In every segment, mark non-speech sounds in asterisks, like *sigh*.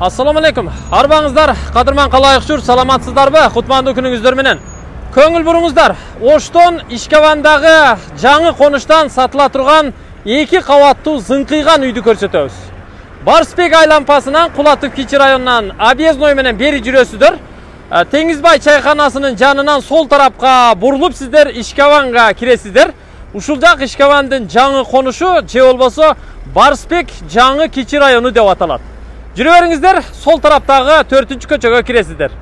алейкум арбаңыздар қадырман қалайық жүр саламатсыздар ба құтманды күніңіздер менен көңіл бұрыңыздар оштон ишкавандағы жаңы қоныштан сатыла тұрған екі қабаттуу зыңқиған үйді көрсөтөбүз барсбек айлампасынан Кичи районунан объездной менен бери жүрөсүздөр ә, теңизбай Чайханасының жанынан сол тарапка бурулуп сиздер ишкаванга киресиздер ушул жак ишкавандын жаңы конушу же болбосо барсбек жаңы кичи району деп аталат жүре беріңіздер сол тараптағы төртінші көшеге кіресіздер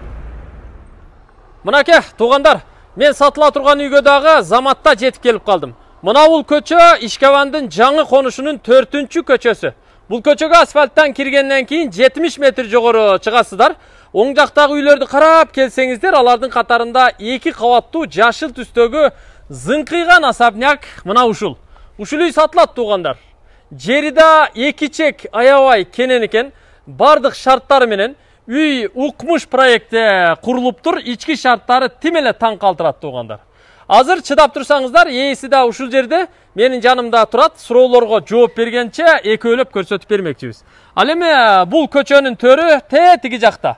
мынакей туғандар мен сатыла тұрған үйге дағы заматта жетіп келіп қалдым мынау бұл көше ишкавандың жаңы қонышының төртінші көшесі бұл көшеге асфальттан кіргеннен кейін 70 метр жоғары шығасыздар оң жақтағы үйлерді қарап келсеңіздер алардың қатарында екі қабатты жашыл түстегі зыңқыйған особняк мына ушул ушул үй сатылат туғандар жері да эки чек аябай кенен екен бардық менен үй укмуш проекте құрылып тур ички шарттары тим эле таң калтырат туугандар азыр чыдап турсаңыздар ээси да ушул жерде менин жанымда турат суроолорго жооп бергенче экөөлөп көрсөтүп бермекчибиз ал эми э, бул көчөнүн төрү тээ жакта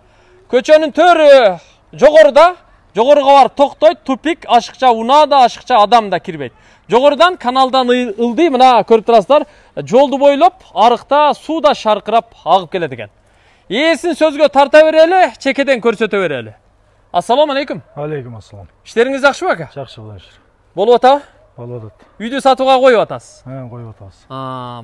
көчөнүн төрү жогоруда жогоруга барып токтойт тупик ашыкча унаа да ашыкча адам да кирбейт жогорудан каналдан ылдый мына көрүп турасыздар жолду бойлоп арыкта суу да шаркырап агып келет экен ээсин сөзгө тарта берели чекеден көрсөтө берели ассалому алейкум алейкум ассалам иштериңиз жакшыбы ба жакшы кудай шүгүр болуп атабы болуп атат үйдү сатууга коюп атасыз коюп атабыз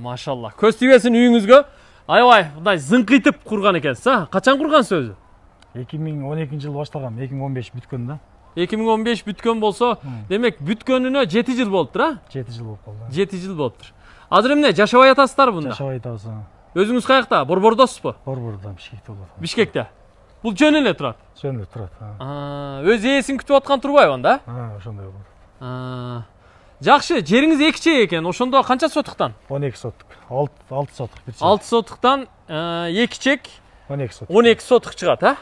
машалла көз тийбесин үйүңүзгө аябай мындай зыңкыйтып курган экенсиз а качан кургансыз өзү эки миң он экинчи жылы баштагам эки миң он беш бүткөн да эки миң он беш бүткөн болсо демек бүткөнүнө жети жыл болуптур а жети жыл болуп калды жети жыл болуптур азыр эмне жашабай атасыздарбы мында жашабай атабыз өзүңүз каякта борбордосузбу борбордо бишкекте болот бишкекте бул жөн эле турат жөн эле турат өз ээсин күтүп аткан турбайбы анда ошондой болуп жакшы жериңиз эки чек экен ошондо канча сотуктан он эки сотук алты сотук алты сотуктан эки чек он эки сотук он эки сотук чыгат а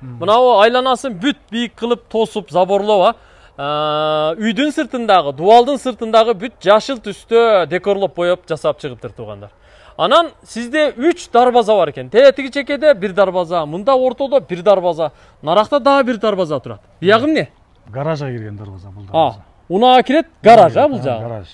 Hmm. мынау айланасын бүт биік қылып тосып заборлова ә, үйдің сыртындағы дуалдың сыртындағы бүт жашыл түсті декорлоп бояп жасап чыгыптыр туугандар анан сизде үч дарбаза бар экен тетиги чекеде бир дарбаза мында ортодо бир дарбаза наракта дагы бир дарбаза турат биягы эмне гаражга кирген дарбаза бул дарбаза унага кирет гараж а бул жагы гараж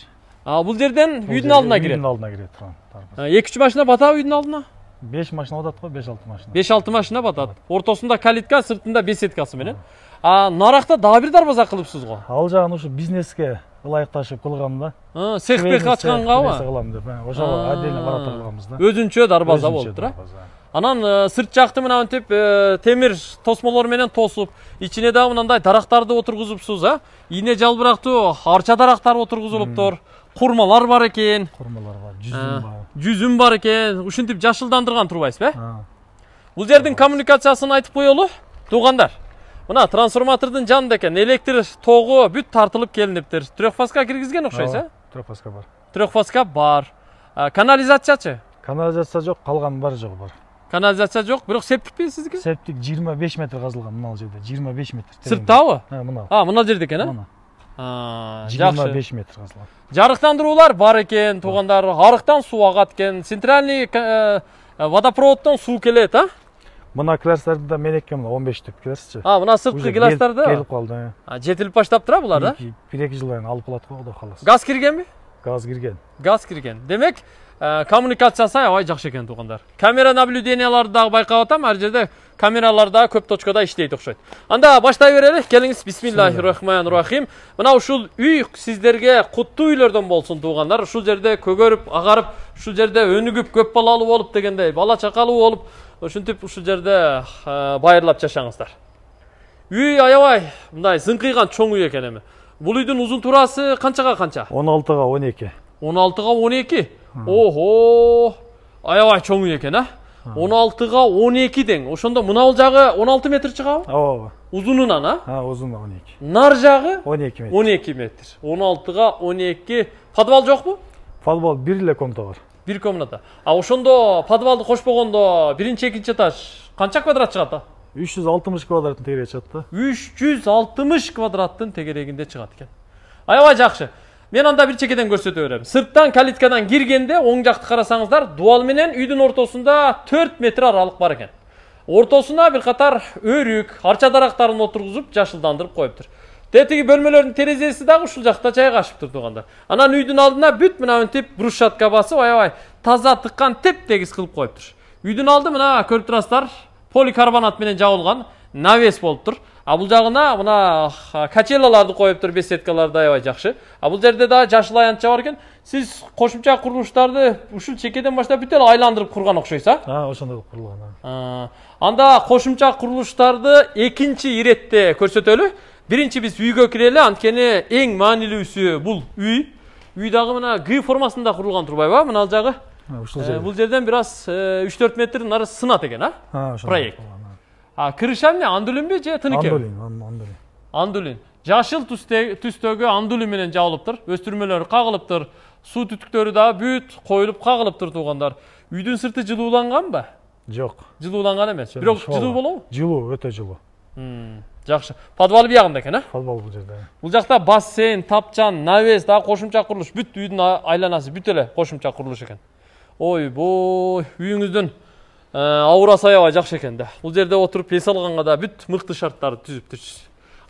бул жерден үйдүн алдына кирет үйдүн алдына кирет эки үч машина батабы үйдүн алдына беш машина батат қой беш алты машина беш алты машина батат ортасында калитка сыртында менен. а нарақта дагы бир дарбаза кылыпсыз го ал жагын ушу бизнеске ылайыкташып кылгам да цех бех ачкангабы кылам деп ошого отдельно кылганбыз да өзүнчө дарбаза болуптур э анан сырт жакты мына мынтип темир тосмолор менен тосуп ичине дагы мындай дарактарды отургузупсуз э ийне жалбырактуу арча дарактар отургузулуптур курмалар бар екен. курмалар бар жүзүм бар жүзүм бар экен ушинтип жашылдандырган турбайсызбы э бул жердин коммуникациясын айтып коелу туугандар мына трансформатордун жанында экен электр тогу бүт тартылып келиниптир трехфаска киргизген окшойсуз э трехфаска бар трехфаска бар канализациячы канализация жок қалған бар жоқ бар канализация жок бирок септик пе сиздики септик жыйырма беш метр қазылған мына жерде жыйырма беш метр сырттабы мына а мына жерде экен э мына жиырма беш метр қазылады жарықтандырулар бар екен туғандар арықтан су ағады екен центральный э, э, водопроводтан су келет, а мына класстарды да мен екен, мына он беш түп келесізші а мына сыртқы кластарды келіп қалды жетіліп баштап тұра бұлар а бір екі жылдан алып қалады ғой құдай қаласа газ кірген бе газ кірген газ кірген демек Коммуникация э, коммуникациясы аябай жакшы экен туугандар камера наблюденияларды дагы байкап атам ар жерде камералар дагы көп точкада иштейт окшойт анда баштай берели келиңиз бисмиллахи рахмани рахим мына ушул үй сиздерге куттуу үйлөрдөн болсун туугандар ушул жерде көгөрүп агарып ушул жерде өнүгүп көп балалуу болуп дегендей бала чакалуу болуп ушинтип ушул жерде э, байырлап жашаңыздар үй аябай мындай зыңкыйган чоң үй экен эми бул үйдүн узун туурасы канчага канча он алтыга он эки он алтыга он эки Оо. Oho! Аябай чоң үй екен, а? 16-ға 12 дең. Ошондо мына мынау жагы 16 метр чыгабы? Ооба. Узунунан, а? Ха, узуну 12. Нар жагы 12 метр. 12 метр. 16-га 12. Подвал жокпу? Подвал бир эле комната бар. Бир комната. А ошондо подвалды кошпогондо 1-2 этаж канча квадрат чыгат, а? 360 квадраттын тегереги чыгат да. 360 квадраттын тегерегинде чыгат экен. Аябай жакшы мен анда бир чекеден көрсөтө берем сырттан калиткадан киргенде оң жакты карасаңыздар дубал менен үйдүн ортосунда төрт метр аралык бар экен ортосуна бир катар өрүк арча дарактарын отургузуп жашылдандырып коюптур тетиги бөлмөлөрдүн терезеси дагы ушул жакта жайгашыптыр туугандар анан үйдүн алдына бүт мына мынтип брусчатка басып аябай таза тыккан тептегиз кылып коюптур үйдүн алды мына көрүп турасыздар поликарбонат менен жабылган навес болуптур а бул жагына мына качелаларды тұр беседкаларды аябай жақсы а бұл жерде дагы жасыл аянтша бар екен сіз қосымша құрылыстарды ушул чекеден баштап бүт эле айландырып курган окшойсуз а ошондой кылып курулган анда кошумча курулуштарды экинчи иретте көрсөтөлү биринчи биз үйгө кирели анткени эң маанилүүсү бул үй үй дагы мына г формасында курулган турбайбы мына ал жагы э, жер бул жерден бир аз э, үч төрт метр нары сынат экен а проект А, андулин андулинби же тыныке? Андулин, андулин. Андулин. Жашыл түстөгү андулин менен жабылыптыр. Өстүрмөлөрү кагылыптыр. Суу түтүктөрү да бүт коюлуп кагылыптыр туугандар. Үйдүн сырты жылууланганбы? Жок. Жылууланган эмес. Бирок жылуу болобу? Жылуу, өтө жылуу. Жакшы. Подвал биягында экен, э? Подвал бул жерде. Бул жакта бассейн, тапчан, навес, дагы кошумча курулуш, бүт үйдүн айланасы бүт эле кошумча курулуш экен. Ой, бой, үйүңүздүн Э, ауыр аябай жақсы екен да бұл жерде отырып пес алғанға да бүт мықты шарттарды түзіп тұрсыз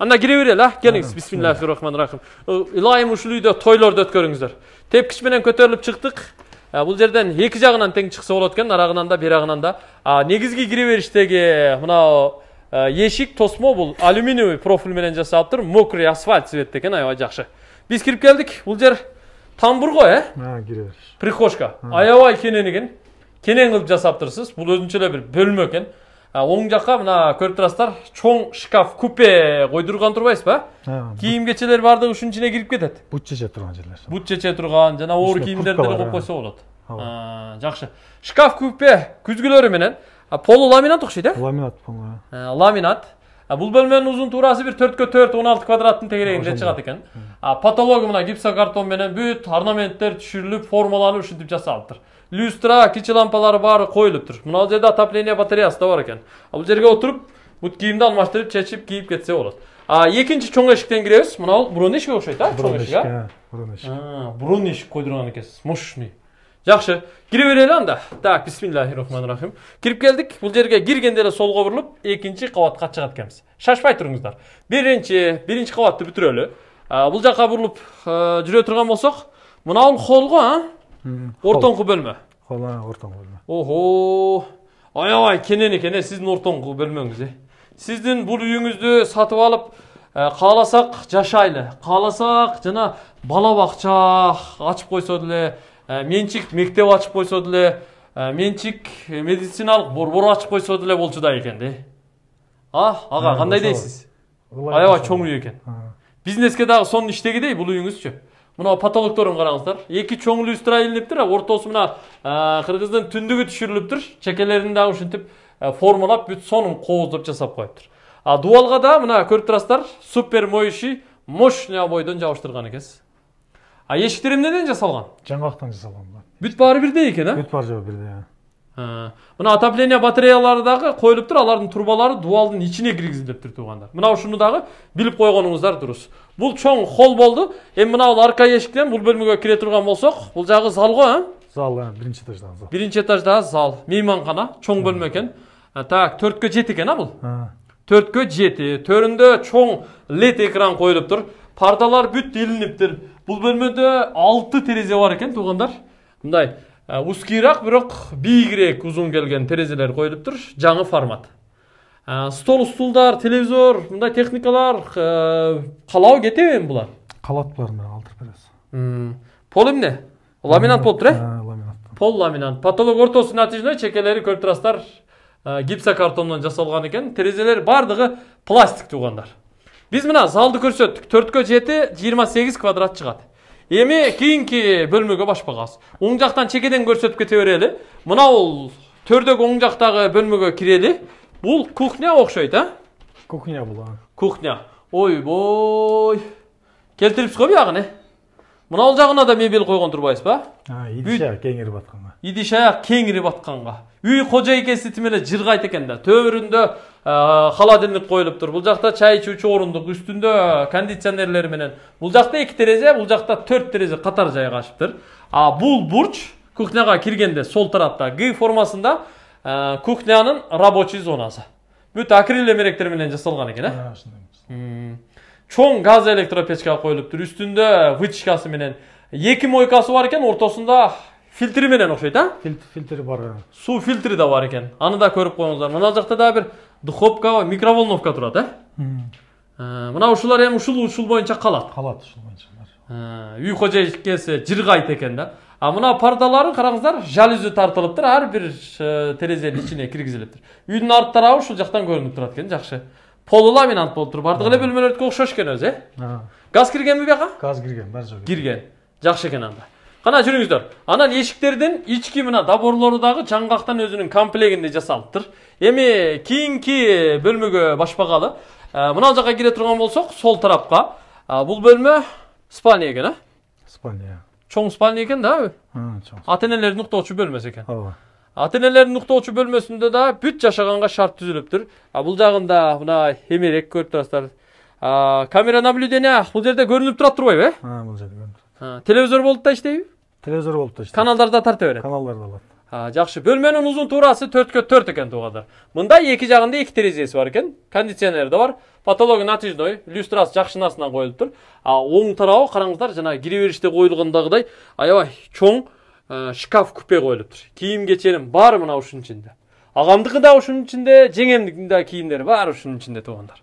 анда кіре берелі а келіңіз бисмиллахи рахмани рахим ылайым ушул үйдө тойлорду өткөрүңүздөр тепкич менен көтөрүлүп чыктык бул жерден эки жагынан тең чыкса болот экен арагынан да жагынан да негизги кире бериштеги мынау эшик тосмо бул алюминиевый профиль менен жасалыптыр мокрый асфальт цветте экен аябай жакшы биз кирип келдик бул жер тамбур го э кире бериш прихожка аябай кенен экен кенен кылып жасаптырсыз бул өзүнчө эле бир бөлмө экен оң жакка мына көрүп турасыздар чоң шкаф купе койдурган турбайсызбы кийим кечелер баардыгы ушунун ичине кирип кетет бут чече турган жерлер бут чече турган жана оор кийимдерди деле коюп койсо болот жакшы шкаф купе күзгүлөрү менен полу ламинат окшойт э ламинат полу ламинат бул бөлмөнүн узун туурасы бир төрткө төрт он алты квадраттын тегерегинде чыгат экен потологу мына гипсокартон менен бүт орнаменттер түшүрүлүп формаланып ушинтип жасалыптыр люстра кичи лампалар баары коюлуп тур мына жерде отопление батареясы да бар экен бул жерге отуруп бут кийимди алмаштырып чечип кийип кетсе болот экинчи чоң эшиктен киребиз мына бул бурун эшикке окшойт а чоң эшик а бурун эшик бурун эшик койдурган экенсиз мощный жакшы кире берели анда так бисмиллахи рахманир рахим кирип келдик бул жерге киргенде эле солго бурулуп экинчи кабатка чыгат экенбиз шашпай туруңуздар биринчи биринчи кабатты бүтүрөлү бул жака бурулуп жүрө турган болсок мына бул холго а ортоңку бөлме О ортоңку бөлме охо аябай кенен экен э сиздин ортоңку бөлмөңүз э сіздің бұл үйіңізді сатып алып қаласақ жашайлы қаласақ жана бала бакча ачып койсо деле менчик мектеп ачып қойса деле менчик медициналық борбор ачып қойса деле болчудай екен да а аға қандай дейсіз аябай чоң үй екен бизнеске дагы сонун иштегидей бул үйүңүзчү мынау потолокторун караңыздар эки чоң люстра илиниптир ортосу мына кыргыздын түндүгү түшүрүлүптүр чекелерин дагы ушинтип формалап бүт сонун кооздоп жасап коюптур а дубалга да мына көрүп турасыздар супер моющий мощный обойдон жабыштырган экенсиз а эшиктер эмнеден жасалган жаңгактан жасалган бүт баары бирдей экен а бүт баары жабы бирдей Ә, мына отопление батареялары қойылып тұр алардың трубалары дуалдың ішіне кіргізіліп тұр туғандар мына ұшыны дагы билип койгонуңуздар дұрыс бұл чоң холл болды эми мына арка эшиктен бул бөлмөгө кире турган болсок бул жагы зал ғой э зал ә, биринчи этаждагы зал биринчи этаждагы зал мейманхана чоң бөлме екен так төрткө жети экен а бул төрткө жети төрүндө чоң лед экран қойылып тур пардалар бүт илиниптир бұл бөлмеде алты терезе бар екен туугандар мындай Э, узкийраак бирок бийигирээк узун келген терезелер коюлуп тур жаңы формат э, стол стулдар телевизор мындай техникалар э, калабы кетеби эми булар калат булар мен алдырып беребиз пол эмне ламинант болуптур э ламинат пол ламинант потолок ортосу натыйжный чекелери көрүп турасыздар гипсокартондон жасалган экен терезелер баардыгы пластик туугандар биз мына залды көрсөттүк төрткө жети жыйырма сегиз квадрат чыгат Еме кийинки бөлмөгө башпағас, оң жақтан чекеден көрсетіп кете берели мынабул төрдөгү оң жақтағы бөлмеге кирели Бұл кухня окшойт а кухня бул кухня Ой-бой. го биягын э мынау жағына да мебель қойған тұрбайсыз ба идишаяк кеңирип атканга идишаяк кеңирип батқанға үй қожайкесі тим эле жыргайт экен да төбүрүндө холодильник коюлуптур бул жакта чай ичүүчү орундук үстүндө кондиционерлер менен бул жакта эки терезе бул жакта төрт терезе катар жайгашыптыр а бул бурч кухняга киргенде сол тарапта г формасында кухнянын рабочий зонасы бүт акрил эмеректер менен жасалган экен э чоң газ электропечка olib qo'yilibdir үстүндө вытяжкасы менен эки мойкасы бар экен ортосунда фильтри менен окшойт э фильтри бар суу фильтри да бар экен аны да көрүп коюңуздар мына жакта дагы бир духовка микроволновка турат э мына ушулар эми ушул ушул боюнча калат калат ушул боюнча үй кожайкеси жыргайт экен да а мына пардалары караңыздар жалюзи тартылыптыр ар бир терезенин ичине киргизилиптир үйдүн арт тарабы ушул жактан көрүнүп турат экен жакшы полу ламинант болуп туруп бардыгы эле бөлмөлөрдүкү окшош экен өзү э газ киргенби бияка газ кирген бар жок кирген жакшы экен анда кана жүрүңүздөр анан эшиктердин ички мына доборлору дагы жаңгактан өзүнүн комплегинде жасалыптыр эми кийинки бөлмөгө башпагалы мына жака кире турган болсок сол тарапка бул бөлмө спальня экен э спальня чоң спальня экен да чоң ата энелердин уктоочу бөлмөсү экен ооба Ата-энелердин уктоочу бөлмөсүндө да бүт жашаганга шарт түзүлүптүр. А бул жагында мына хемерек көрүп турасыздар. камера наблюдения бул жерде көрүнүп турат турбайбы, э? А, бул жерде көрүнүп. Телевизор болуп да иштейби? Телевизор болуп да иштейт. Каналдарда тарта берет. Каналдарда болот. жакшы бөлмөнүн узун туурасы төрткө төрт экен туугандар мында эки жагында эки терезеси бар экен кондиционер да бар потологу натяжной люстрасы жакшынасынан коюлуптур а оң тарабы караңыздар жана кире бериште коюлгандагыдай аябай чоң Э, шкаф купе коюлуптур кийим кечерим баары мына ушунун ичинде агамдыкы да ушунун ичинде жеңемдикин да кийимдери баары ушунун ичинде туугандар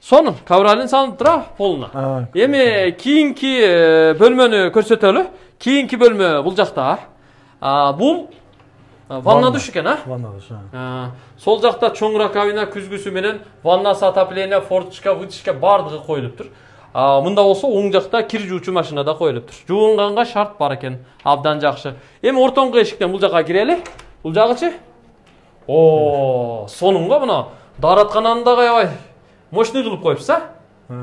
сонун ковролин салынып тура полуна эми кийинки э, бөлмөнү көрсөтөлү кийинки бөлмө бул жакта бул ванна душ экен а ванна душ сол жакта чоң раковина күзгүсү менен ваннасы отопление форточка вытяжка баардыгы коюлуптур мында болсо оң жакта кир жуучу машина да коюлуп жуунганга шарт бар экен абдан жакшы эми ортоңку эшиктен бул жака кирели бул жагычы о сонун го мына даараткананы да аябай мощный кылып коюпсуз а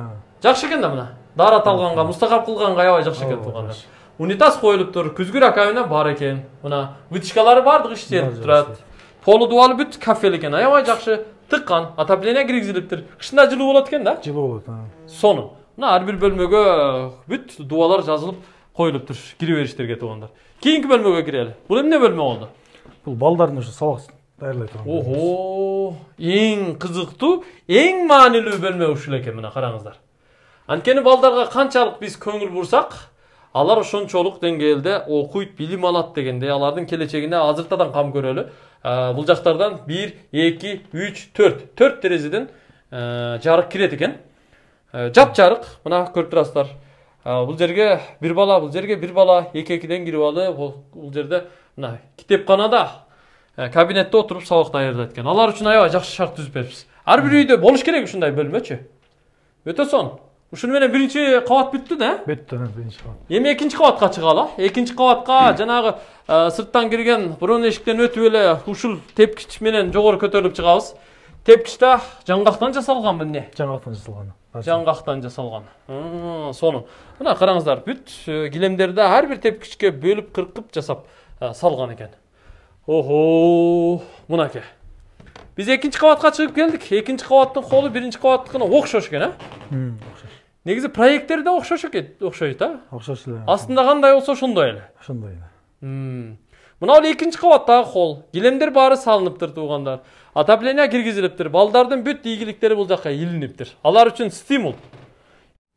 жакшы экен да мына даарат алганга мустакап кылганга аябай жакшы экен тууганда унитаз коюлуптур күзгү раковина бар экен мына вытяжкалары баардыгы иштелип турат полу дубалы бүт кафель экен аябай жакшы тыккан отопление киргизилиптир кышында жылуу болот экен да жылуу болот сонун мына ар бир бөлмөгө бүт дубалар жазылып коюлуп туруш кире бериштерге туугандар кийинки бөлмөгө кирели бул эмне бөлмө болду бул балдардын ошо сабак даярдай турган ого эң кызыктуу эң маанилүү бөлмө ушул экен мына караңыздар анткени балдарга канчалык биз көңүл бурсак алар ошончолук деңгээлде окуйт билим алат дегендей алардын келечегине азыртадан кам көрөлү ә, бул жактардан бир эки үч төрт төрт терезеден ә, жарык кирет экен жап жарық мына көрүп турасыздар бул жерге бир бала бул жерге бир бала эки экиден кирип алып бул жерде мына китепканада кабинетте отуруп сабак даярдайт экен алар үчүн аябай жакшы шарт түзүп берипсиз ар бир үйдө болуш керек ушундай бөлмөчү өтө сонун ушуну менен биринчи кабат бүттү да бүттү биринчи кабат эми экинчи кабатка чыгалы экинчи кабатка жанагы сырттан кирген брон эшиктен өтүп эле ушул тепкич менен жогору көтөрүлүп чыгабыз тепкич да жаңгактан жасалганбы эмне жаңгактан жасалган жаңғақтан жасалған соны мына қараңыздар бүт э, килемдерді әрбір тепкішке бөліп қырқып жасап салган э, салған екен охо мынакей біз екінші қабатқа шығып келдік екінші қабаттың қолы бірінші қабаттыкына окшош экен ә? окшош негизи проекттер да окшош экен окшойт а окшош эле астында кандай болсо ошондой эле ошондой эле мынау эле экинчи кабаттагы холл килемдер баары салыныптыр туугандар отопление киргизилиптир балдардын бүт ийгиликтери бул жака илиниптир алар үчүн стимул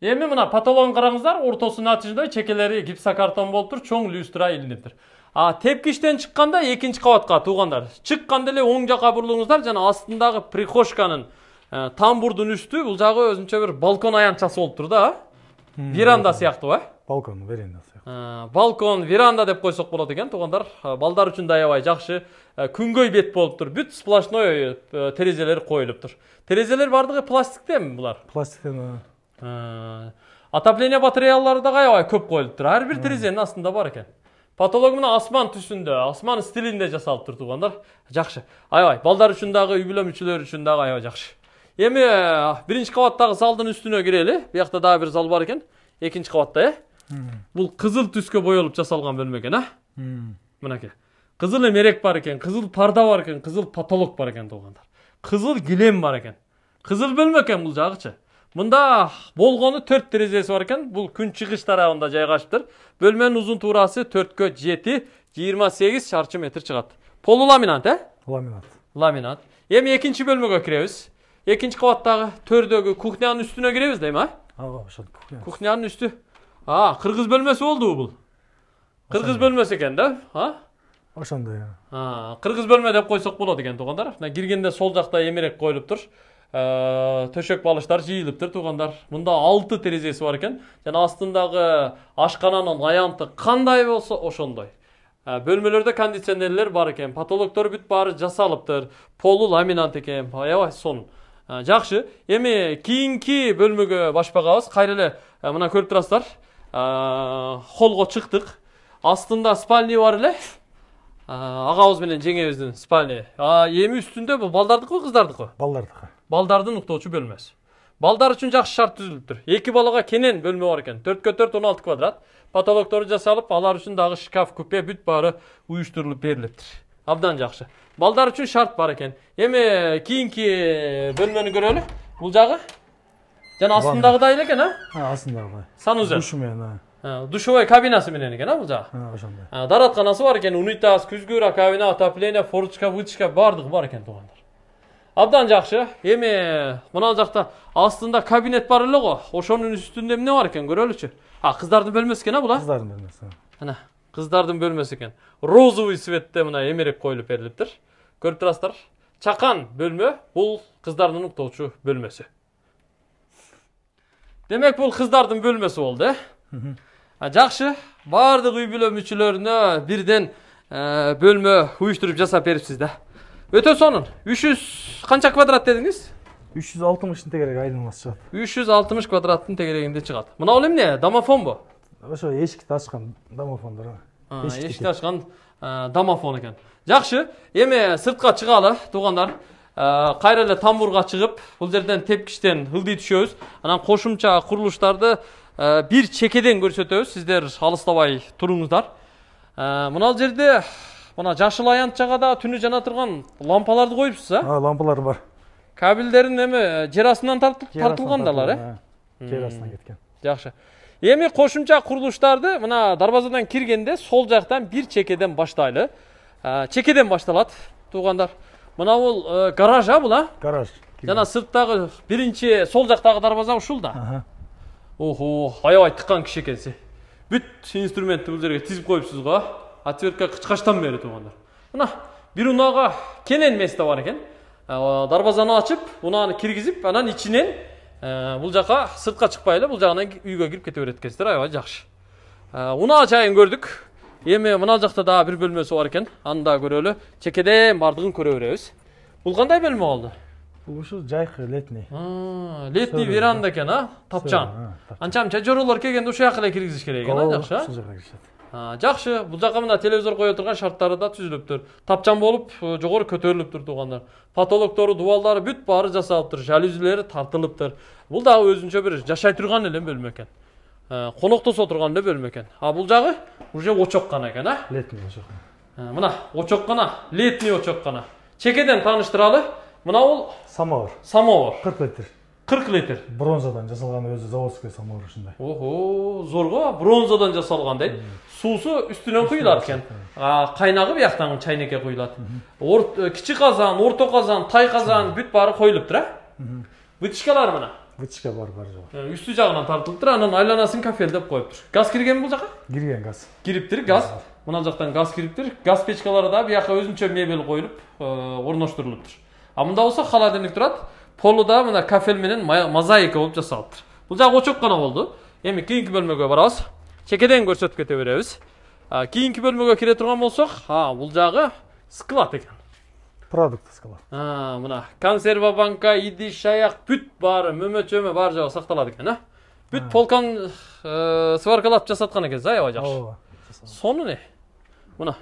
эми мына потологун караңыздар ортосу натыждай чекелери гипсокартон болуптур чоң люстра илиниптир а тепкичтен чыкканда экинчи кабатка туугандар чыкканда эле оң жака бурулуңуздар жана астындагы прихожканын э, тамбурдун үстү бул жагы өзүнчө бир балкон аянтчасы болуптур да веранда сыяктуу э балкон верандасы Э, балкон веранда деп койсок болот экен туугандар э, балдар үчүн да аябай жакшы э, күнгөй бет болуптур бүт сплошной терезелер коюлуптур терезелер баардыгы пластиктен булар пластиктен отопление батареялары дагы аябай көп коюлуптур ар бир терезенин астында бар экен потолок мына асман түсүндө асман стилинде жасалып тұр туугандар жакшы аябай балдар үчүн дагы үй бүлө мүчөлөрү үчүн дагы аябай жакшы эми биринчи кабаттагы залдын үстүнө кирели биякта дагы бир зал бар экен экинчи кабатта э бұл қызыл түске боялып жасалған бөлме екен а мінекей қызыл мерек бар екен қызыл парда бар екен қызыл потолок бар екен туғандар қызыл килем бар екен қызыл бөлме екен бұл жағычы мұнда болғаны төрт терезесі бар екен бұл күншығыс тарабында тұр бөлменің ұзын турасы төрткө жети жыйырма сегиз шаршы метр чыгат ламинат э ламинат ламинат эми экинчи бөлмөгө киребиз экинчи кабаттагы төрдөгү кухнянын үстүнө киребиз дейм а ооба ошол кухнянын үстү қырғыз бөлмесі болды oldu bu. Kırgız bölmesi да? да а Ошондой. кыргыз қырғыз деп койсок болот экен туугандар. Мына киргенде сол жакта эмерек коюлуп тур. төшөк балыштар жыйылыптыр туугандар мында алты терезеси бар экен жана астындагы ашкананын аянты кандай болсо ошондой бөлмөлөрдө кондиционерлер бар экен потолоктор бүт баары жасалыптыр полу ламинант экен аябай сонун жакшы эми кийинки бөлмөгө баш багабыз кайра эле мына көрүп турасыздар Э, холго чыктык астында спальня бар эле э, агабыз менен жеңебиздин спальня эми үстүндө бул балдардыкы кыздардыкы балдардыкы балдардын уктоочу бөлмөсү балдар үчүн жакшы шарт түзүлүптүр эки балага кенен бөлмө бар экен төрткө төрт он алты квадрат потолоктору жасалып алар үчүн дагы шкаф купе бүт баары уюштурулуп берилиптир абдан жакшы балдар үчүн шарт бар экен эми кийинки бөлмөнү көрөлү бул жагы Can aslında gıdayla gene? Ha aslında gıday. Sanuzca. Düşmeyen ha. Duşova kabinası bilen gene bu da. Ha oşanda. Ha darat kanası varken unitas, küzgüra, kavina, ataplene, forçka, vuçka bardık varken doğanlar. Abdan yaxşı. Emi buna жақта aslında kabinet var o. Oşonun üstünde ne varken görülüçü. Ha kızlardan bölmesi gene bu da. Kızlardan bölmesi. Ana kızlardan bölmesi gene. Розовый светте мына эмерек коюлуп берилиптир. Көрүп турасыздар. Чакан бөлмө бул кыздардын уктоочу бөлмөсү. демек бул кыздардын бөлмөсү болду э жакшы баардык үй бүлө мүчөлөрүнө бирден бөлмө уюштуруп жасап берипсиз да өтө сонун үч жүз канча квадрат дедиңиз үч жүз алтымыштын тегереги айланасы чыгат үч жүз алтымыш квадраттын тегерегинде чыгат мына бул эмне домофонбу ошо эшикти ачкан домофондор эшикти ачкан домофон экен жакшы эми сыртка чыгалы туугандар кайра эле тамбурга чыгып бул жерден тепкичтен ылдый түшөбүз анан кошумча курулуштарды бир чекеден көрсөтөбүз сиздер алыстабай туруңуздар мынал жерде мына жашыл аянтчага да түнү жана турган лампаларды коюпсуз э лампалар бар кабелдерин эми жер астынан тартылган да алар э жер астынан кеткен жакшы эми кошумча курулуштарды мына дарбазадан киргенде сол жактан бир чекеден баштайлы чекеден башталат туугандар мына ол э, гараж а бұл а гараж жана сырттагы биринчи сол жақтағы дарбаза ушул да охо аябай тыққан киши экенсиз бүт инструментти бул жерге тізіп қойыпсыз ғой отвертка қычқаштан бери туугандар мына бир унаага кенен место бар экен э, дарбазаны ачып унааны киргизип анан ичинен э, бул жака сыртка чыкпай эле бул жагынан үйгө кирип кете берет экенсиздер аябай жакшы унаа чайын көрдүк эми мына жакта дагы бир бөлмөсү бар экен аны дагы көрөлү чекеден баардыгын көрө беребиз бул кандай бөлмө болду бул ушу жайкы летний летний веранда экен а тапчан анча мынча жоролор келгенде ушул жака эле киргизиш керек экен а жакшы а ушул жака киришет жакшы бул жака мына телевизор кое турган шарттары да түзүлүптүр тапчан болуп жогору көтөрүлүптүр туугандар потолоктору дубалдары бүт баары жасалыптыр жалюзилери тартылыптыр бул дагы өзүнчө бир жашай турган эле бөлмө экен колоктосо э, отырған эле бөлмө екен а бұл жағы уже очок қана екен а летний очок э, мына қана летний қана чекеден тааныштыралы ол самовар самовар кырк литр кырк литр бронзадан жасалған өзі заводский самовар ушундай ого зор ғой бронзадан жасалган дейт суусу үстүнөн куюлат экен кайнагы бияктан чайнекке куюлат э, кіші қазан орто қазан тай казан бүт баары коюлуптур а вытяжкалар мына вытяжка бар бар үсті э, үстү жагынан тартылыптыр анан айланасын кафель қойып коюптур газ кирген бул жака кирген газ кириптир газ мына жактан газ кириптир газ печкалары да бияка өзүнчө мебель коюлуп э, орноштурулуптур а мында болсо холодильник турат полу да мына кафель менен мозаика болуп жасалыптыр бул жагы очок гана болду эми кийинки бөлмөгө барабыз чекеден көрсөтүп кете беребиз кийинки бөлмөгө кире турган болсок бул жагы склад экен продукт А, мына консерва банка идиш аяк бүт баары мөмө чөмө баары жагы сакталат экен а бүт полкан э, сваркалап жасаткан экенсиз аябай жакшы ооба сону эмне мына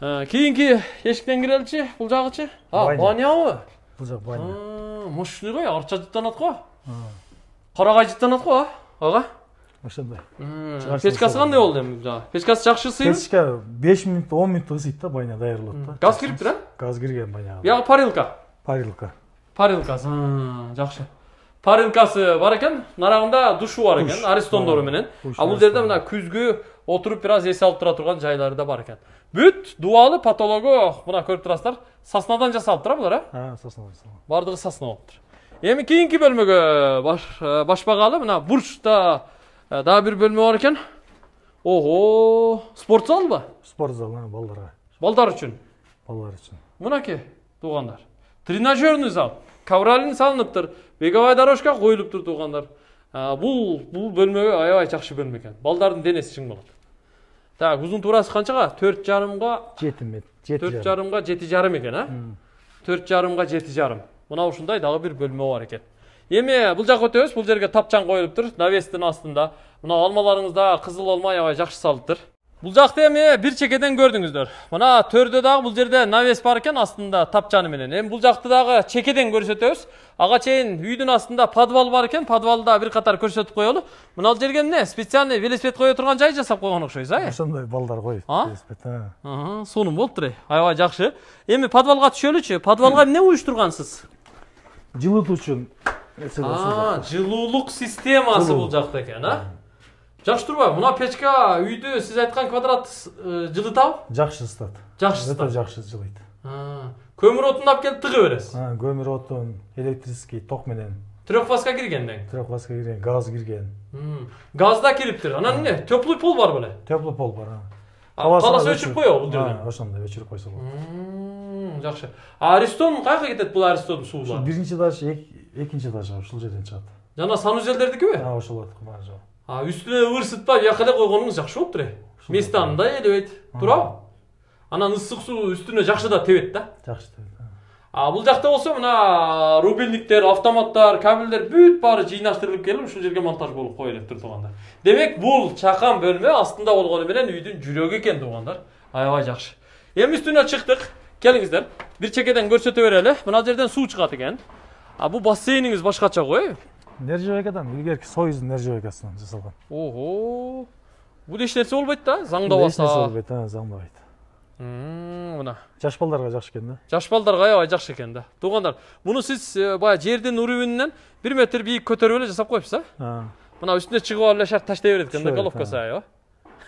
э, кийинки эшиктен киреличи бул жагычы а банябы бул жак баня мощный го арча жыттанат го карагай жыттанат го а ага ошондой печкасы кандай болду эми жанагы печкасы жакшы ысыйбы печка беш мүнөт он мүнөттө ысыйт да байна даярылат да газ кириптир э газ кирген баягы биягы парилка парилка парилкасы жакшы парилкасы бар экен нарагында душу бар экен аристондору менен а бул жерде мына күзгү отуруп бир аз эс алып тура турган жайлары да бар экен бүт дубалы потологу мына көрүп турасыздар соснадан жасалыптыр э булар э соснодан жасалган баардыгы сосна болуптур эми кийинки бөлмөгө баш багалы мына бурчта дагы бир бөлмө бар экен оо спорт залбы ба? Спорт залы балдарға. Балдар үшін. Балдар үшін. Мынакей, туғандар. Тренажерный зал. Ковралин салынып тұр. Бегавай дорожка қойылып тұр туғандар. Бұл бұл бөлмеге аябай жақсы бөлме екен. Балдардың денесі шың болады. Так, турасы қаншаға? 4,5-ға 7 метр. 4,5-ға 7,5 екен, а? 4,5-ға 7,5. Мына ушундай дагы бир бөлмө бар экен эми бул жака өтөбүз бул жерге тапчан қойылып тұр навестин астында мына алмаларыңызда қызыл алма аябай жакшы салыптыр бул жақты эми бир чекеден көрдүңүздөр мына төрдө дагы бул жерде навес бар экен астында тапчаны менен эми бул жакты дагы чекеден көрсөтөбүз ага чейин үйдүн астында подвал бар экен подвалда бир катар көрсөтүп коелу мына жерге эмне специальный велосипед кое турган жай жасап койгон окшойсуз а ошондой балдар қойып, велосипед сонун болуптур аябай жакшы эми подвалга түшөлүчү не эмне уюштургансыз жылытуучу жылуулук системасы бул жакта экен а жакшы турбайбы мына печка үйдө сиз айткан квадрат жылытабы жакшы ысытат жакшы өтө жакшы жылыйт көмүр отун алып келип тыгып бересиз көмүр отун электрический ток менен кірген киргенден трехвазка кирген газ кирген газда кириптир анан эмне теплый пол бар беле теплый пол бар кааласа өчүрүп коебу бул жерден ошондой өчүрүп койсо болот жакшы аристон каяка кетет бул аристондун суулары биринчи этаж экинчи этажга ушул жерден чыгат жана санузелдердики ооба ошолордуку баягы жок а үстүнө ырсытпай эле койгонуңуз жакшы болуптур э да элебейт туурабы анан ысык суу үстүнө жакшы да тебет да жакшы тебет а бул жакта болсо мына рубильниктер автоматтар кабелдер бүт баары жыйнаштырылып келип ушул жерге монтаж болуп кое элек туугандар демек бул чакан бөлмө астында болгону менен үйдүн жүрөгү экен туугандар аябай жакшы эми үстүнө чыктык келиңиздер бир чекеден көрсөтө берели мына жерден суу чыгат экен а бұл бассейніңіз башкача ғой нержебекадан илгерки союздун нержебекасынан жасалган ого бул эч нерсе болбойт да заңдабаса эч нерсе болбойт заңдабайт мына жаш балдарга жакшы экен да жаш балдарга аябай жакшы экен да туугандар муну сиз э, баягы жердин уровенинен бир метр бийик көтөрүп эле жасап коюпсуз а мына үстүнө чыгып алып эле шарт таштай берет экен да головкасы аябай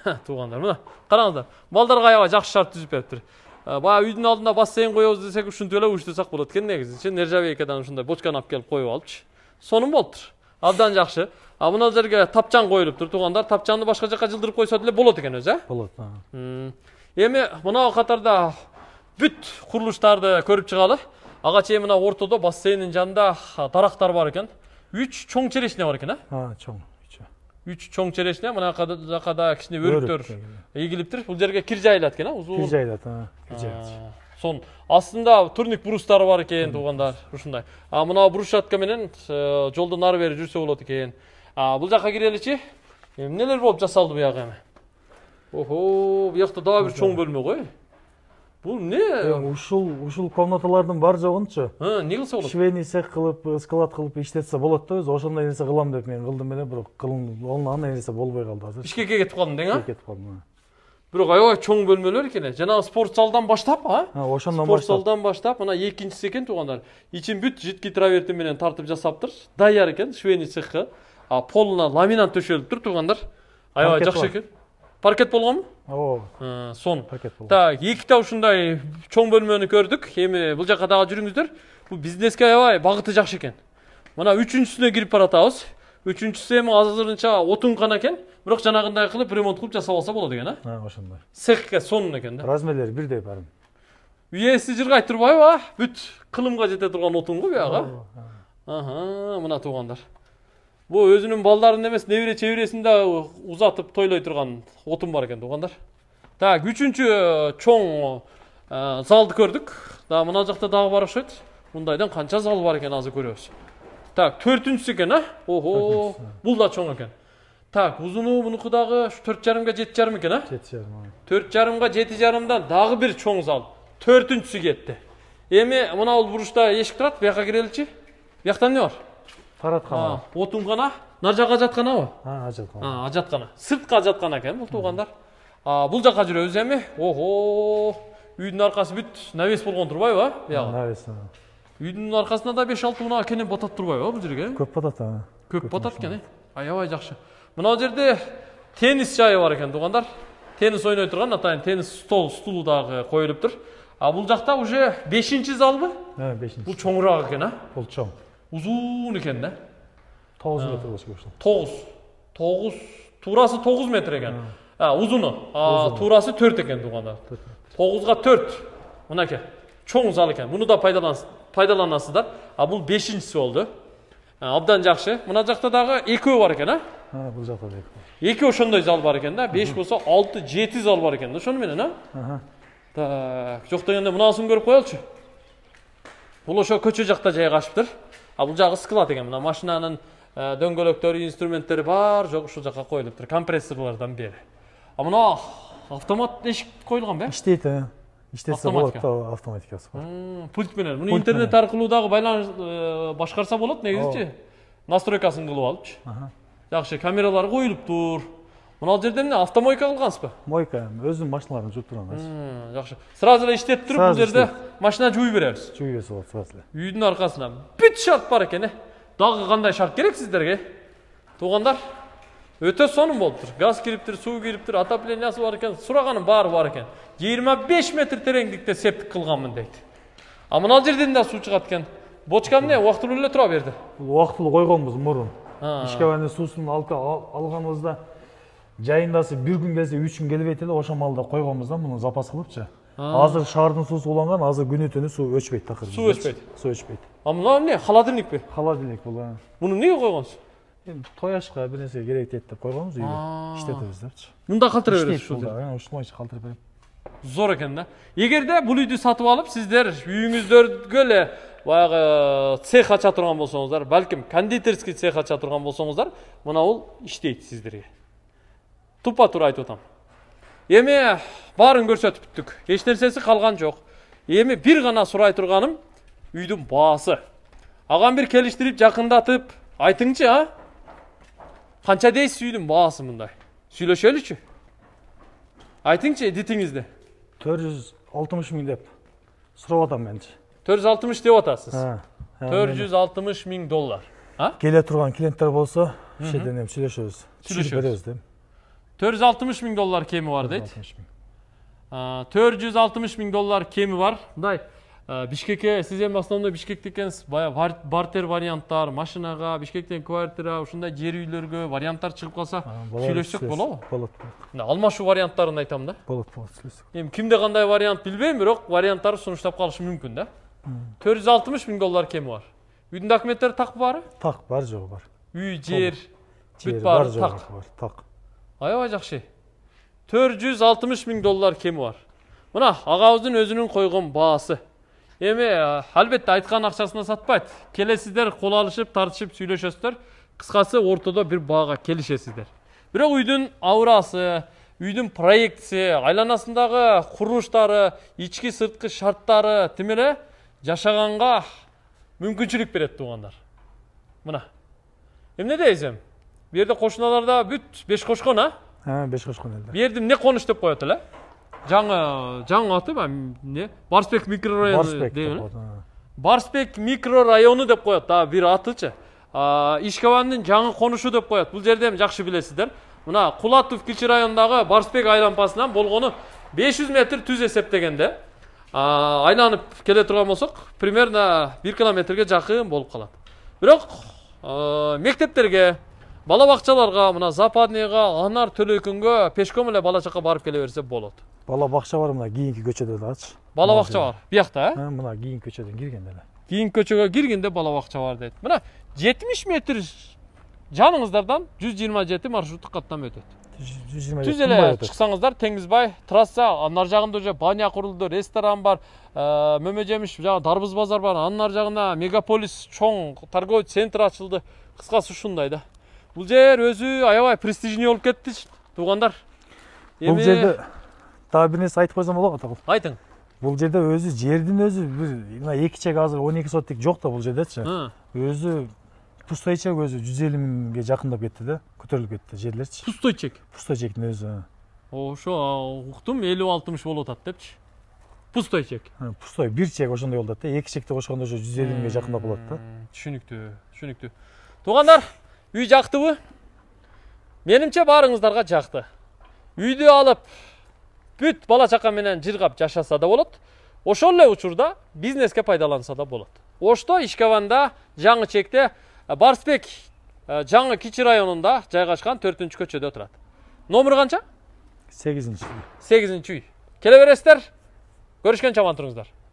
*laughs* туугандар мына караңыздар балдарга аябай жакшы шарт түзүп бериптир Э, баягы үйдүн алдына бассейн коебуз десек ушинтип эле уюштурсак болот экен негизинчи нержавейкадан ушундай бочканы алып келип коюп алыпчы сонун болуптур абдан жакшы а мына жерге тапчан коюлуптур туугандар тапчанды башка жака жылдырып койсо деле болот экен өзү э болот эми мына катарда бүт курулуштарды көрүп чыгалы ага чейин мына ортодо бассейндин жанында дарактар бар экен үч чоң черешня бар экен э чоң үч чоң черешня мына дагы кичине өрүктөр эгилип туруп бул жерге кир жайылат экен а узун кир жайылат кир жайылат сонун астында турник брустары бар экен туугандар ушундай а мына брусчатка менен жолдон ары бери жүрсө болот экен бул жака киреличи эмнелер болуп жасалды буягы эми охо буякта дагы бир чоң бөлмө го э бұл не ушул ушул комнаталардын бар жогунчу эмне кылса болот швейный цех кылып склад кылып иштетсе болот да өзү ошондой нерсе кылам деп мен кылдым эле бирок андай нерсе болбой калды азыр бишкекке кетип калдым дең а кетип калдым бирок аябай чоң бөлмөлөр экен э жанагы спорт залдан баштап а ошондон спорт залдан баштап мына экинчиси экен туугандар ичин бүт жидкий траверти менен тартып жасаптыр даяр экен швейный цехка полуна ламинант төшөлүптүр туугандар аябай жакшы экен паркет болгонбу ооба сон паркет болгон так эки да ушундай чоң бөлмөнү көрдүк эми бул жака дагы жүрүңүздөр бул бизнеске аябай багыты жакшы экен мына үчүнчүсүнө кирип баратабыз үчүнчүсү эми азырынча отун гана экен бирок жанагындай кылып ремонт кылып жасап алса болот экен а ошондой цехке сонун экен да размерлери бирдей баарынын ээси жыргайт турбайбы а бүт кылымга жете турган отун го буягы мына туугандар бұл өзүнүн балдарын эмес небере чебересинде ұзатып тойлай тұрған отын бар экен туугандар. Так, үшінші чоң залды көрдік Да, мына жақта дагы бар окшойт. Мындайдан қанша зал бар екен азы көрөбүз. Так, төртіншісі екен экен, а? Ого, бұл да чоң екен Так, узуну мунуку дагы төрт 4,5га 7,5 экен, а? жарым 4,5га 75 жарымдан дагы бир чоң зал. төртіншісі кетті кетти. Эми мына бул буручта эшик турат, буяка киреличи. Буяктан эмне бар? таратқана ғана мына жаққа жатқана ғой ажатқана ажатқана сыртқа ажатқана екен бұл туғандар бұл жаққа жүреміз эми ого үйдің арқасы бүт навес болгон турбайбы ба биягы навес үйдүн аркасына да беш алты унаа кенен батат турбайбы бул жерге көп батат көп батат экен э аябай жакшы мынау жерде теннис жайы бар экен туугандар теннис ойной турган атайын теннис стол стулу дагы коюлуптур а бул жакта уже бешинчи залбы бешинчи бул чоңураак экен а бул чоң uzun ekanda to'qqiz metr bo'lsa kerak to'qqiz to'qqiz turasi to'qqiz metr ekan ha uzuni turasi to'rt ekan do'konlar to'qqizga to'rt unaqa cho'ng zal ekan buni da foydalanasizlar bu beshinchisi bo'ldi obdan yaxshi mana yoqda dag'i ekov bor ekan a ha bu yoqda ikki o'shanday zal bor ekanda besh bo'lsa olti yetti zal bor ekanda shuni bilan a так жоқ дегенде мынасын көріп қоялықшы бұл ошо көчө жакта жайгашыптыр а бул жагы склад экен мына машинанын э, дөңгөлөктөрү инструменттери бар жок ушул жака коюлуптур компрессорлордон бери а мына автомат эшик коюлган э иштейт иштетсе болот автоматикасы бар пульт менен муну интернет аркылуу дагы байланыш э, башкарса болот негизичи настройкасын кылып алыпчы жакшы камералар коюлуптур мынау жерде эмне автомойка кылгансызбы ба мойка өзүмдүн машиналарымды жууп турам азыр жакшы сразу эле иштетип туруп бул жерде машина жууй беребиз жууй берсе болот сразу эле үйдүн аркасына бүт шарт бар экен э дагы кандай шарт керек сиздерге туугандар өтө сонун болуптур газ кириптир суу кириптир отоплениясы бар экен сураганын баары бар экен жыйырма беш метр тереңдикте септик кылганмын дейт а мына жерден да суу чыгат экен бочка эмне убактылуу эле тура берди бул убактылуу койгонбуз мурун ишкабайдын суусун алганыбызда жайындасы бір күн келсе үш күн келбейт эле ошол малды койгонбуз да муну запас кылыпчы азыр шаардын суусу уланган азыр күнү түнү суу өчпөйт такыр суу өчпөйт суу өчпөйт а мына эмне холодильникпи холодильник бул муну эмнеге койгонсуз эми той ашка бир нерсеге керек тиет деп койгонбуз үйгө иштетебиз депчи мында калтыра бересиз ушул боюнча калтырып берем зор экен да эгерде бул үйдү сатып алып сиздер үйүңүздөргө эле баягы цех ача турган болсоңуздар балким кондитерский цех ача турган болсоңуздар мына бул иштейт сиздерге тупа айтып эми баарын көрсөтүп бүттүк эч нерсеси калган жок эми бир гана сурай турганым үйдүн баасы ага бир келиштирип жакындатып айтыңчы а канча дейсиз үйдүн баасы мындай сүйлөшөлүчү айтыңчы дитиңизди төрт жүз алтымыш миң деп сурап атам менчи төрт жүз алтымыш деп атасыз төрт жүз алтымыш миң доллар а келе турган клиенттер болсо ошол жерден эми сүйлөшөбүз сүйлөшөбүз беребиз дейм 460 bin dollar kemi var dedi. 460 bin доллар kemi бар Мындай бишкекке сиз эми основной бишкекте экенсиз баягы бартер варианттар машинага бишкектен квартира ушундай жер үйлөргө варианттар чыгып калса сүйлөшсөк болобу болот мындай алмашуу варианттарын айтам да болот болот сүйлөшсөк эми кимде кандай вариант билбейм бирок варианттарды сунуштап калышы мүмкүн да төрт жүз алтымыш миң доллар кеми бар үйдүн документтери так бары так бар жогу бар үй жер бүт баары так так аябай жакшы төрт жүз алтымыш миң доллар кеми бар мына агабыздын өзүнүн койгон баасы эми албетте айткан акчасына сатпайт келесиздер кол алышып тартышып сүйлөшөсүздөр кыскасы ортодо бир баага келишесиздер бирок үйдүн аурасы үйдүн проектиси айланасындагы курулуштары ички сырткы шарттары тим эле жашаганга мүмкүнчүлүк берет туугандар мына эмне дейсиз бул жерде кошуналарда бүт беш кошкон а ha беш кошкон эле берди эмне коныш деп коет эле жаңы жаңы аты эмне барсбек микрорайону барсбек деп барсбек микрорайону деп коет дагы бир атычы ишкабандын жаңы конушу деп коет бул жерде эми жакшы билесиздер мына кулатов кичи районундагы барсбек айлампасынан болгону беш жүз метр түз эсептегенде айланып келе турган болсок примерно бир километрге жакын болуп калат бирок мектептерге бала бакчаларга мына западныйга анар төлөйкүнгө пешком эле бала чака барып келе берсе болот бала бакча бар мына кийинки көчөдө дагычы бала бакча бар биякта э ә? ә, мына кийинки көчөдөн киргенде эле кийинки көчөгө киргенде бала бакча бар дейт мына жетимиш метр жаныңыздардан жүз жыйырма жети маршруттук каттам өтөт жүз түз эле чыксаңыздар теңизбай трасса анын ар жагында уже баня курулду ресторан бар ә, мөмө жемиш жанагы дарбыз базар бар анын ар жагына мегаполис чоң торговый центр ачылды кыскасы ушундай да бұл жер өзі аябай престижный болып кетті туғандар Еме... бұл жерде тағы бір нәрсе айтып қойсам болады ғой айтың бұл жерде өзі жердің өзі мына екі чек азыр он екі сотик жоқ та бұл жердечі өзі пустой чек өзі жүз елу мыңға жақындап кетті да көтеріліп кетті жерлерчи пустой чек пустой чектің өзі ошо уктум элүү алтымыш болуп атат депчи пустой чек пустой бир чек ошондой болот да эки чекти кошкондо ошо жүз элүү миңге жакындап калат да түшүнүктүү түшүнүктүү туугандар үй жақтыбы менімше барыңыздарға жақты үйді алып бүт бала чака менен жыргап жашаса да болот ошол эле учурда бизнеске пайдаланса да болот ошто ишкаванда жаңы чекте э, барсбек э, жаңы кичи районунда жайгашкан төртүнчү көчөдө отурат номер канча сегизинчи үй сегизинчи үй келе бересиздер көрүшкөнчө аман туруңуздар